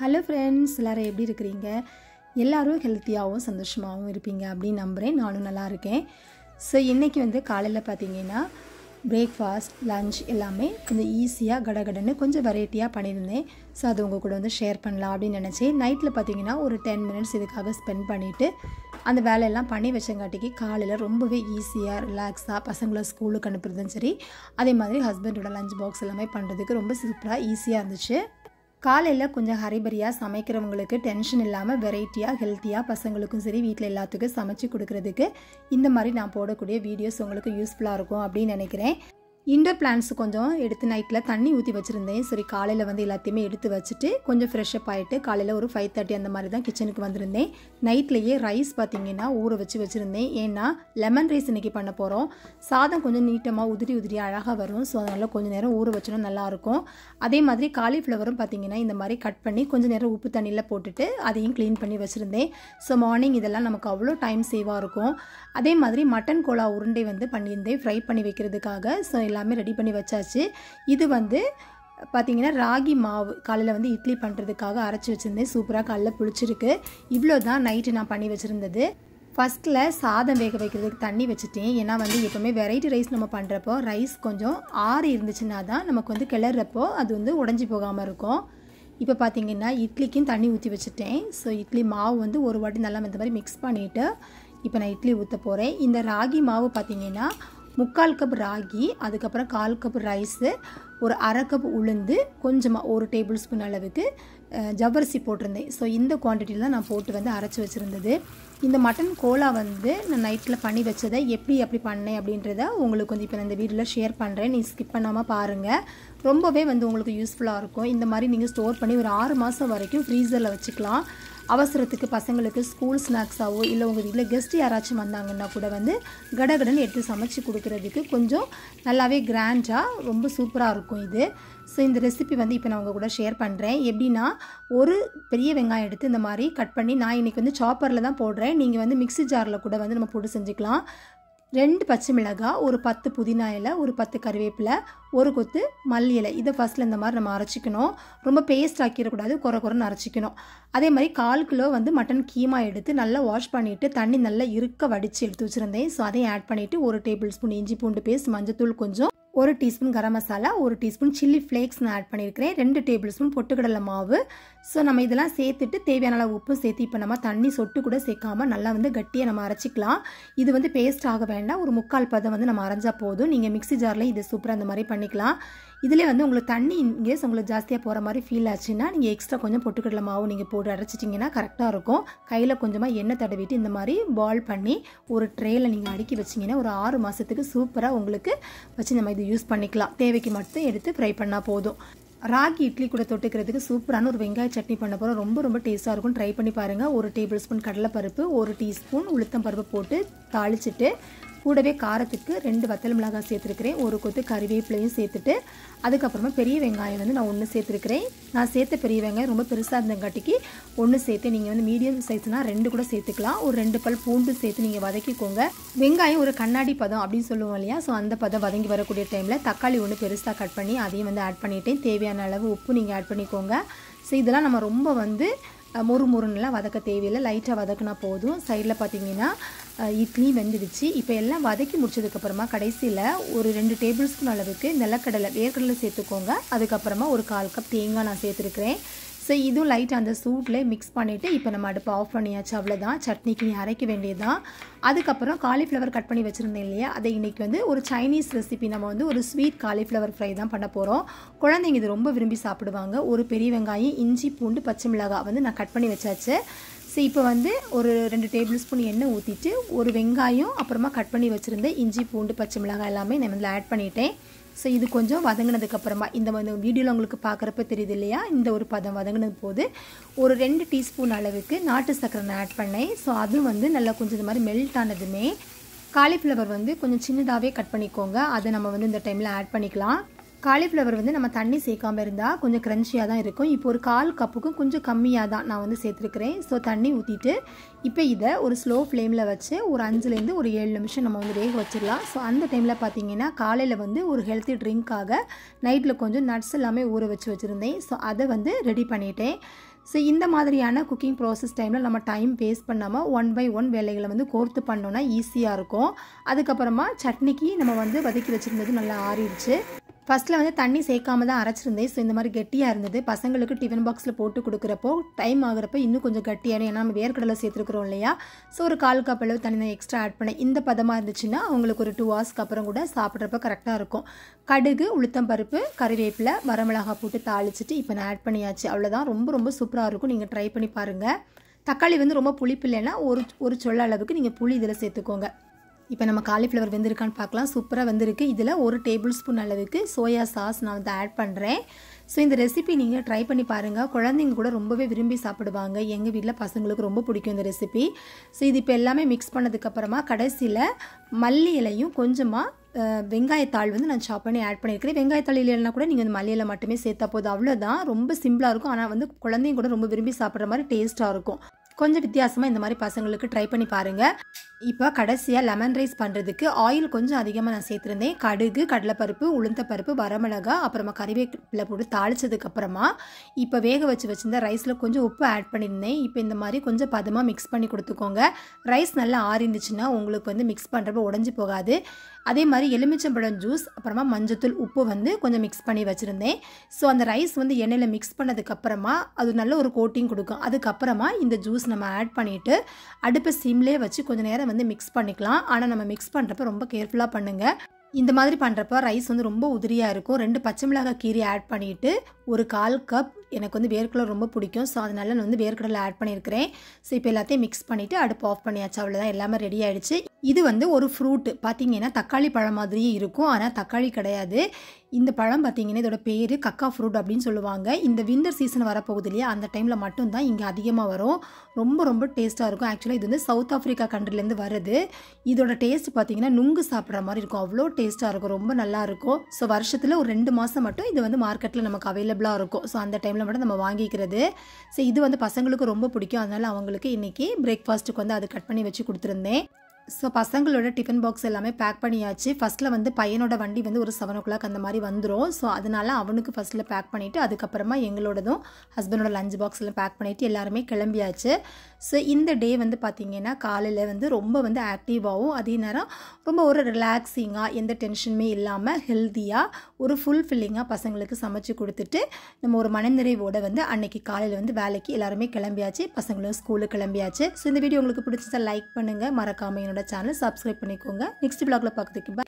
hello friends எல்லோரும் எப்படி இருக்கிறீங்க எல்லோரும் ஹெல்த்தியாகவும் சந்தோஷமாகவும் இருப்பீங்க அப்படின்னு நம்புகிறேன் நானும் நல்லா இருக்கேன் ஸோ இன்றைக்கி வந்து காலையில் பார்த்தீங்கன்னா பிரேக்ஃபாஸ்ட் லஞ்ச் எல்லாமே கொஞ்சம் ஈஸியாக கடகடன்னு கொஞ்சம் வெரைட்டியாக பண்ணியிருந்தேன் ஸோ அது உங்கள் கூட வந்து ஷேர் பண்ணலாம் அப்படின்னு நினச்சேன் நைட்டில் பார்த்தீங்கன்னா ஒரு டென் மினிட்ஸ் இதுக்காக ஸ்பெண்ட் பண்ணிவிட்டு அந்த வேலையெல்லாம் பண்ணி வச்சங்காட்டிக்கு காலையில் ரொம்பவே ஈஸியாக ரிலாக்ஸாக பசங்களை ஸ்கூலுக்கு அனுப்புறதும் சரி அதே மாதிரி ஹஸ்பண்டோட லஞ்ச் பாக்ஸ் எல்லாமே பண்ணுறதுக்கு ரொம்ப சிம்பிளாக ஈஸியாக இருந்துச்சு காலையில் கொஞ்சம் ஹரிபரியாக சமைக்கிறவங்களுக்கு டென்ஷன் இல்லாமல் வெரைட்டியாக ஹெல்த்தியாக பசங்களுக்கும் சரி வீட்டில் எல்லாத்துக்கும் சமைச்சு கொடுக்குறதுக்கு இந்த மாதிரி நான் போடக்கூடிய வீடியோஸ் உங்களுக்கு யூஸ்ஃபுல்லாக இருக்கும் அப்படின்னு நினைக்கிறேன் இண்டோர் பிளான்ஸ் கொஞ்சம் எடுத்து நைட்டில் தண்ணி ஊற்றி வச்சுருந்தேன் சரி காலையில் வந்து எல்லாத்தையுமே எடுத்து வச்சுட்டு கொஞ்சம் ஃப்ரெஷ்ஷப் ஆகிட்டு காலையில் ஒரு ஃபைவ் தேர்ட்டி அந்த மாதிரி தான் கிச்சனுக்கு வந்திருந்தேன் நைட்லேயே ரைஸ் பார்த்திங்கன்னா ஊற வச்சு வச்சுருந்தேன் ஏன்னா லெமன் ரைஸ் இன்றைக்கி பண்ண போகிறோம் சாதம் கொஞ்சம் நீட்டமாக உதிரி உதிரி அழகாக வரும் ஸோ அதனால் கொஞ்சம் நேரம் ஊற வச்சனும் நல்லாயிருக்கும் அதே மாதிரி காலிஃப்ளவரும் பார்த்திங்கன்னா இந்த மாதிரி கட் பண்ணி கொஞ்சம் நேரம் உப்பு தண்ணியில் போட்டுட்டு அதையும் க்ளீன் பண்ணி வச்சுருந்தேன் ஸோ மார்னிங் இதெல்லாம் நமக்கு அவ்வளோ டைம் சேவாக இருக்கும் அதே மாதிரி மட்டன் கோலா உருண்டை வந்து பண்ணியிருந்தேன் ஃப்ரை பண்ணி வைக்கிறதுக்காக ஸோ எல்லாமே ரெடி பண்ணி வச்சாச்சு இது வந்து பார்த்தீங்கன்னா ராகி மாவு காலையில் வந்து இட்லி பண்ணுறதுக்காக அரைச்சி வச்சுருந்தேன் சூப்பராக காலைல புளிச்சிருக்கு இவ்வளோ தான் நைட்டு நான் பண்ணி வச்சுருந்தது ஃபஸ்ட்டில் சாதம் வேக வைக்கிறதுக்கு தண்ணி வச்சுட்டேன் ஏன்னா வந்து எப்போவுமே வெரைட்டி ரைஸ் நம்ம பண்ணுறப்போ ரைஸ் கொஞ்சம் ஆறு இருந்துச்சுன்னா தான் நமக்கு வந்து கிளறப்போ அது வந்து உடஞ்சி போகாமல் இருக்கும் இப்போ பார்த்திங்கன்னா இட்லிக்கும் தண்ணி ஊற்றி வச்சுட்டேன் ஸோ இட்லி மாவு வந்து ஒரு வாட்டி நல்லா இந்த மாதிரி மிக்ஸ் பண்ணிவிட்டு இப்போ நான் இட்லி ஊற்ற போகிறேன் இந்த ராகி மாவு பார்த்திங்கன்னா முக்கால் கப் ராகி அதுக்கப்புறம் கால் கப் ரைஸு ஒரு அரை கப் உளுந்து கொஞ்சமாக ஒரு டேபிள் ஸ்பூன் அளவுக்கு ஜவ்வரிசி போட்டிருந்தேன் ஸோ இந்த குவான்டிட்டியில் தான் நான் போட்டு வந்து அரைச்சி வச்சுருந்தது இந்த மட்டன் கோலா வந்து நான் நைட்டில் பண்ணி வச்சதை எப்படி எப்படி பண்ணேன் அப்படின்றத உங்களுக்கு வந்து இப்போ நான் இந்த வீடியோவில் ஷேர் பண்ணுறேன் நீங்கள் ஸ்கிப் பண்ணாமல் பாருங்கள் ரொம்பவே வந்து உங்களுக்கு யூஸ்ஃபுல்லாக இருக்கும் இந்த மாதிரி நீங்கள் ஸ்டோர் பண்ணி ஒரு ஆறு மாதம் வரைக்கும் ஃப்ரீசரில் வச்சுக்கலாம் அவசரத்துக்கு பசங்களுக்கு ஸ்கூல் ஸ்நாக்ஸாவோ இல்லை உங்கள் வீட்டில் கெஸ்ட் யாராச்சும் வந்தாங்கன்னா கூட வந்து கடகடன் எடுத்து சமைச்சு கொடுக்குறதுக்கு கொஞ்சம் நல்லாவே கிராண்டாக ரொம்ப சூப்பராக இருக்கும் இது ஸோ இந்த ரெசிபி வந்து இப்போ நான் உங்கள் கூட ஷேர் பண்ணுறேன் எப்படின்னா ஒரு பெரிய வெங்காயம் எடுத்து இந்த மாதிரி கட் பண்ணி நான் இன்றைக்கி வந்து சாப்பரில் தான் போடுறேன் நீங்கள் வந்து மிக்சி ஜாரில் கூட வந்து நம்ம போட்டு செஞ்சுக்கலாம் ரெண்டு பச்சை மிளகாய் ஒரு பத்து புதினா இலை ஒரு பத்து கருவேப்பிலை ஒரு கொத்து மல்லி இலை இதை ஃபஸ்ட்டில் இந்த மாதிரி நம்ம அரைச்சிக்கணும் ரொம்ப பேஸ்ட் ஆக்கிடக்கூடாது குறை குறைன்னு அரைச்சிக்கணும் அதே மாதிரி கால் கிலோ வந்து மட்டன் கீமா எடுத்து நல்லா வாஷ் பண்ணிவிட்டு தண்ணி நல்லா இருக்க வடித்து எடுத்து வச்சுருந்தேன் ஸோ அதையும் ஆட் பண்ணிவிட்டு ஒரு டேபிள் ஸ்பூன் இஞ்சி பூண்டு பேஸ்ட் மஞ்சத்தூள் கொஞ்சம் ஒரு டீஸ்பூன் கரம் மசாலா ஒரு டீஸ்பூன் சில்லி ஃப்ளேக்ஸ் நான் ஆட் பண்ணியிருக்கிறேன் ரெண்டு டேபிள் ஸ்பூன் பொட்டுக்கடலை மாவு ஸோ நம்ம இதெல்லாம் சேர்த்துட்டு தேவையான அளவு உப்பும் சேர்த்து இப்போ நம்ம தண்ணி சொட்டு கூட சேர்க்காமல் நல்லா வந்து கட்டியாக நம்ம அரைச்சிக்கலாம் இது வந்து பேஸ்ட் ஆக வேண்டாம் ஒரு முக்கால் பதம் வந்து நம்ம அரைஞ்சா போதும் நீங்கள் மிக்சி ஜாரில் இது சூப்பராக அந்த மாதிரி பண்ணிக்கலாம் இதிலே வந்து உங்களுக்கு தண்ணி இன்கேஸ் உங்களுக்கு ஜாஸ்தியாக போகிற மாதிரி ஃபீல் ஆச்சுன்னா நீங்கள் எக்ஸ்ட்ரா கொஞ்சம் பொட்டுக்கடலை மாவு நீங்கள் போட்டு அரைச்சிட்டிங்கன்னா கரெக்டாக இருக்கும் கையில் கொஞ்சமாக எண்ணெய் தடவிட்டு இந்த மாதிரி பால் பண்ணி ஒரு ட்ரேயில் நீங்கள் அடுக்கி வச்சிங்கன்னா ஒரு ஆறு மாதத்துக்கு சூப்பராக உங்களுக்கு வச்சு நம்ம இது யூஸ் பண்ணிக்கலாம் தேவைக்கு மட்டும் எடுத்து ஃப்ரை பண்ணால் போதும் ராகி இட்லி கூட தொட்டுக்கிறதுக்கு சூப்பரான ஒரு வெங்காய சட்னி பண்ண போகிறோம் ரொம்ப ரொம்ப டேஸ்ட்டாக இருக்கும் ட்ரை பண்ணி பாருங்கள் ஒரு டேபிள் ஸ்பூன் கடலைப்பருப்பு ஒரு டீஸ்பூன் உளுத்தம் பருப்பு போட்டு தாளிச்சிட்டு கூடவே காரத்துக்கு ரெண்டு வத்தல் மிளகாய் சேர்த்துருக்கிறேன் ஒரு கொத்து கறிவேப்பிலையும் சேர்த்துட்டு அதுக்கப்புறமா பெரிய வெங்காயம் வந்து நான் ஒன்று சேர்த்துருக்கிறேன் நான் சேர்த்த பெரிய வெங்காயம் ரொம்ப பெருசாக இருந்தங்காட்டிக்கு ஒன்று சேர்த்து நீங்கள் வந்து மீடியம் சைஸ்னால் ரெண்டு கூட சேர்த்துக்கலாம் ஒரு ரெண்டு பல் பூண்டு சேர்த்து நீங்கள் வதக்கிக்கோங்க வெங்காயம் ஒரு கண்ணாடி பதம் அப்படின்னு சொல்லுவோம் இல்லையா ஸோ அந்த பதம் வதங்கி வரக்கூடிய டைமில் தக்காளி ஒன்று பெருசாக கட் பண்ணி அதையும் வந்து ஆட் பண்ணிட்டேன் தேவையான அளவு உப்பு நீங்கள் ஆட் பண்ணிக்கோங்க ஸோ இதெல்லாம் நம்ம ரொம்ப வந்து மொறு மொறுன்னெலாம் வதக்க தேவையில்லை லைட்டாக வதக்குனா போதும் சைடில் பார்த்தீங்கன்னா இட்லி வெந்துடுச்சு இப்போ எல்லாம் வதக்கி முடிச்சதுக்கப்புறமா கடைசியில் ஒரு ரெண்டு டேபிள் ஸ்பூன் அளவுக்கு நிலக்கடலை வேர்க்கடலை சேர்த்துக்கோங்க அதுக்கப்புறமா ஒரு கால் கப் தேங்காய் நான் சேர்த்துருக்குறேன் ஸோ இதுவும் லைட்டாக அந்த சூட்டில் மிக்ஸ் பண்ணிவிட்டு இப்போ நம்ம அடுப்பு ஆஃப் பண்ணியாச்சு அவ்வளோதான் சட்னிக்கு நீ அரைக்க வேண்டியது தான் அதுக்கப்புறம் காலிஃப்ளவர் கட் பண்ணி வச்சுருந்தேன் இல்லையா அதை இன்றைக்கி வந்து ஒரு சைனீஸ் ரெசிபி நம்ம வந்து ஒரு ஸ்வீட் காலிஃப்ளவர் ஃப்ரை தான் பண்ண போகிறோம் குழந்தைங்க இது ரொம்ப விரும்பி சாப்பிடுவாங்க ஒரு பெரிய வெங்காயம் இஞ்சி பூண்டு பச்சை மிளகாய் வந்து நான் கட் பண்ணி வச்சாச்சு ஸோ இப்போ வந்து ஒரு ரெண்டு டேபிள் ஸ்பூன் எண்ணெய் ஊற்றிட்டு ஒரு வெங்காயம் அப்புறமா கட் பண்ணி வச்சுருந்தேன் இஞ்சி பூண்டு பச்சை மிளகாய் எல்லாமே நான் வந்து ஆட் பண்ணிட்டேன் ஸோ இது கொஞ்சம் வதங்கினதுக்கப்புறமா இந்த வீடியோவில் உங்களுக்கு பார்க்குறப்ப தெரியுது இல்லையா இந்த ஒரு பதம் வதங்கினது போது ஒரு ரெண்டு டீஸ்பூன் அளவுக்கு நாட்டு சர்க்கரை நான் ஆட் பண்ணேன் ஸோ அதுவும் வந்து நல்லா கொஞ்சம் இது மாதிரி மெல்ட் ஆனதுமே காலிஃப்ளவர் வந்து கொஞ்சம் சின்னதாகவே கட் பண்ணிக்கோங்க அதை நம்ம வந்து இந்த டைமில் ஆட் பண்ணிக்கலாம் காலிஃப்ளவர் வந்து நம்ம தண்ணி சேர்க்காமல் இருந்தால் கொஞ்சம் க்ரன்ச்சியாக தான் இருக்கும் இப்போ ஒரு கால் கப்புக்கும் கொஞ்சம் கம்மியாக தான் நான் வந்து சேர்த்துருக்கிறேன் ஸோ தண்ணி ஊற்றிட்டு இப்போ இதை ஒரு ஸ்லோ ஃப்ளேமில் வச்சு ஒரு அஞ்சுலேருந்து ஒரு ஏழு நிமிஷம் நம்ம வந்து வேக வச்சிடலாம் ஸோ அந்த டைமில் பார்த்தீங்கன்னா காலையில் வந்து ஒரு ஹெல்த்தி ட்ரிங்க்காக நைட்டில் கொஞ்சம் நட்ஸ் எல்லாமே ஊற வச்சு வச்சுருந்தேன் ஸோ அதை வந்து ரெடி பண்ணிட்டேன் ஸோ இந்த மாதிரியான குக்கிங் ப்ராசஸ் டைமில் நம்ம டைம் வேஸ்ட் பண்ணாமல் ஒன் பை ஒன் வேலைகளை வந்து கோர்த்து பண்ணோன்னா ஈஸியாக இருக்கும் அதுக்கப்புறமா சட்னிக்கு நம்ம வந்து வதக்கி வச்சுருந்தது நல்லா ஆறிடுச்சு ஃபஸ்ட்டில் வந்து தண்ணி சேர்க்காம தான் அரைச்சிருந்தேன் ஸோ இந்த மாதிரி கெட்டியாக இருந்தது பசங்களுக்கு டிஃபன் பாக்ஸில் போட்டு கொடுக்குறப்போ டைம் ஆகுறப்ப இன்னும் கொஞ்சம் கட்டியாகிடும் ஏன்னா நம்ம வேர்க்கடலை சேர்த்துருக்குறோம் இல்லையா ஸோ ஒரு கால் கப் அளவு தண்ணி நான் எக்ஸ்ட்ரா ஆட் பண்ணேன் இந்த பதமாக இருந்துச்சுன்னா அவங்களுக்கு ஒரு டூ ஹவர்ஸ்க்கு அப்புறம் கூட சாப்பிட்றப்ப கரெக்டாக இருக்கும் கடுகு உளுத்தம் பருப்பு கறிவேப்பிலை வரமிளகா போட்டு தாளிச்சிட்டு இப்போ நான் ஆட் பண்ணியாச்சு அவ்வளோதான் ரொம்ப ரொம்ப சூப்பராக இருக்கும் நீங்கள் ட்ரை பண்ணி பாருங்கள் தக்காளி வந்து ரொம்ப புளிப்பு இல்லைன்னா ஒரு ஒரு சொல்ல அளவுக்கு நீங்கள் புளி இதில் சேர்த்துக்கோங்க இப்போ நம்ம காலிஃப்ளவர் வெந்திருக்கான்னு பார்க்கலாம் சூப்பராக வந்திருக்கு இதில் ஒரு டேபிள் ஸ்பூன் அளவுக்கு சோயா சாஸ் நான் வந்து ஆட் பண்ணுறேன் ஸோ இந்த ரெசிபி நீங்கள் ட்ரை பண்ணி பாருங்கள் குழந்தைங்க கூட ரொம்பவே விரும்பி சாப்பிடுவாங்க எங்கள் வீட்டில் பசங்களுக்கு ரொம்ப பிடிக்கும் இந்த ரெசிபி ஸோ இது இப்போ எல்லாமே மிக்ஸ் பண்ணதுக்கப்புறமா கடைசியில் மல்லி இலையும் கொஞ்சமாக வெங்காயத்தாள் வந்து நான் சாப் பண்ணி ஆட் பண்ணியிருக்கிறேன் வெங்காயத்தாள் இல்லைன்னா கூட நீங்கள் இந்த மல்லியில் மட்டுமே சேர்த்தா போதும் அவ்வளோதான் ரொம்ப சிம்பிளாக இருக்கும் ஆனால் வந்து குழந்தைங்க கூட ரொம்ப விரும்பி சாப்பிட்ற மாதிரி டேஸ்ட்டாக இருக்கும் கொஞ்சம் வித்தியாசமாக இந்த மாதிரி பசங்களுக்கு ட்ரை பண்ணி பாருங்கள் இப்போ கடைசியாக லெமன் ரைஸ் பண்ணுறதுக்கு ஆயில் கொஞ்சம் அதிகமாக நான் சேர்த்துருந்தேன் கடுகு கடலைப்பருப்பு உளுந்தப்பருப்பு வரமிளகா அப்புறமா கறிவேப்பிலை போட்டு தாளித்ததுக்கப்புறமா இப்போ வேக வச்சு வச்சுருந்த ரைஸில் கொஞ்சம் உப்பு ஆட் பண்ணியிருந்தேன் இப்போ இந்த மாதிரி கொஞ்சம் பதமாக மிக்ஸ் பண்ணி கொடுத்துக்கோங்க ரைஸ் நல்லா ஆறிந்துச்சுன்னா உங்களுக்கு வந்து மிக்ஸ் பண்ணுறப்ப உடஞ்சி போகாது அதே மாதிரி எலுமிச்சம்பழம் ஜூஸ் அப்புறமா மஞ்சத்தூள் உப்பு வந்து கொஞ்சம் மிக்ஸ் பண்ணி வச்சுருந்தேன் ஸோ அந்த ரைஸ் வந்து எண்ணெயில் மிக்ஸ் பண்ணதுக்கப்புறமா அது நல்ல ஒரு கோட்டிங் கொடுக்கும் அதுக்கப்புறமா இந்த ஜூஸ் நம்ம ஆட் பண்ணிவிட்டு அடுப்பு சிம்லேயே வச்சு கொஞ்சம் நேரம் வந்து மிக்ஸ் பண்ணிக்கலாம் ஆனால் நம்ம மிக்ஸ் பண்ணுறப்ப ரொம்ப கேர்ஃபுல்லாக பண்ணுங்கள் இந்த மாதிரி பண்ணுறப்ப ரைஸ் வந்து ரொம்ப உதிரியாக இருக்கும் ரெண்டு பச்சை மிளகாய் கீரி ஆட் பண்ணிவிட்டு ஒரு கால் கப் எனக்கு வந்து வேர்க்கடலை ரொம்ப பிடிக்கும் ஸோ அதனால நான் வந்து வேர்க்கடலை ஆட் பண்ணியிருக்கிறேன் ஸோ இப்போ எல்லாத்தையும் மிக்ஸ் பண்ணிவிட்டு அடுப்பு ஆஃப் பண்ணியாச்சு அவ்வளோதான் எல்லாமே ரெடி ஆகிடுச்சு இது வந்து ஒரு ஃப்ரூட்டு பார்த்திங்கன்னா தக்காளி பழம் மாதிரியே இருக்கும் ஆனால் தக்காளி கிடையாது இந்த பழம் பார்த்திங்கன்னா இதோட பேர் கக்கா ஃப்ரூட் அப்படின்னு சொல்லுவாங்க இந்த விண்டர் சீசன் வரப்போகுது இல்லையா அந்த டைமில் மட்டும்தான் இங்கே அதிகமாக வரும் ரொம்ப ரொம்ப டேஸ்ட்டாக இருக்கும் ஆக்சுவலாக இது வந்து சவுத் ஆஃப்ரிக்கா கண்ட்ரிலேருந்து வருது இதோட டேஸ்ட் பார்த்திங்கன்னா நுங்கு சாப்பிட்ற மாதிரி இருக்கும் அவ்வளோ டேஸ்ட்டாக இருக்கும் ரொம்ப நல்லாயிருக்கும் ஸோ வருஷத்தில் ஒரு ரெண்டு மாதம் மட்டும் இது வந்து மார்க்கெட்டில் நமக்கு அவைலபிளாக இருக்கும் ஸோ அந்த டைமில் மட்டும் நம்ம வாங்கிக்கிறது ஸோ இது வந்து பசங்களுக்கு ரொம்ப பிடிக்கும் அதனால் அவங்களுக்கு இன்றைக்கி பிரேக்ஃபாஸ்ட்டுக்கு வந்து அது கட் பண்ணி வச்சு கொடுத்துருந்தேன் ஸோ பசங்களோட டிஃபன் பாக்ஸ் எல்லாமே பேக் பண்ணியாச்சு ஃபஸ்ட்டில் வந்து பையனோட வண்டி வந்து ஒரு செவன் ஓ கிளாக் அந்த மாதிரி வந்துடும் ஸோ அதனால் அவனுக்கு ஃபஸ்ட்டில் பேக் பண்ணிவிட்டு அதுக்கப்புறமா எங்களோடதும் ஹஸ்பண்டோட லஞ்ச் பாக்ஸில் பேக் பண்ணிவிட்டு எல்லாருமே கிளம்பியாச்சு ஸோ இந்த டே வந்து பார்த்திங்கன்னா காலையில் வந்து ரொம்ப வந்து ஆக்டிவாகவும் அதே நேரம் ரொம்ப ஒரு ரிலாக்ஸிங்காக எந்த டென்ஷனுமே இல்லாமல் ஹெல்த்தியாக ஒரு ஃபுல்ஃபில்லிங்காக பசங்களுக்கு சமைச்சு கொடுத்துட்டு நம்ம ஒரு மனநிறைவோடு வந்து அன்றைக்கி காலையில் வந்து வேலைக்கு எல்லாருமே கிளம்பியாச்சு பசங்களும் ஸ்கூலுக்கு கிளம்பியாச்சு ஸோ இந்த வீடியோ உங்களுக்கு பிடிச்சா லைக் பண்ணுங்கள் மறக்காமல் என்னோடய சேனல் சப்ஸ்கிரைப் பண்ணிக்கோங்க நெக்ஸ்ட் பிளாகில் பார்க்குறதுக்கு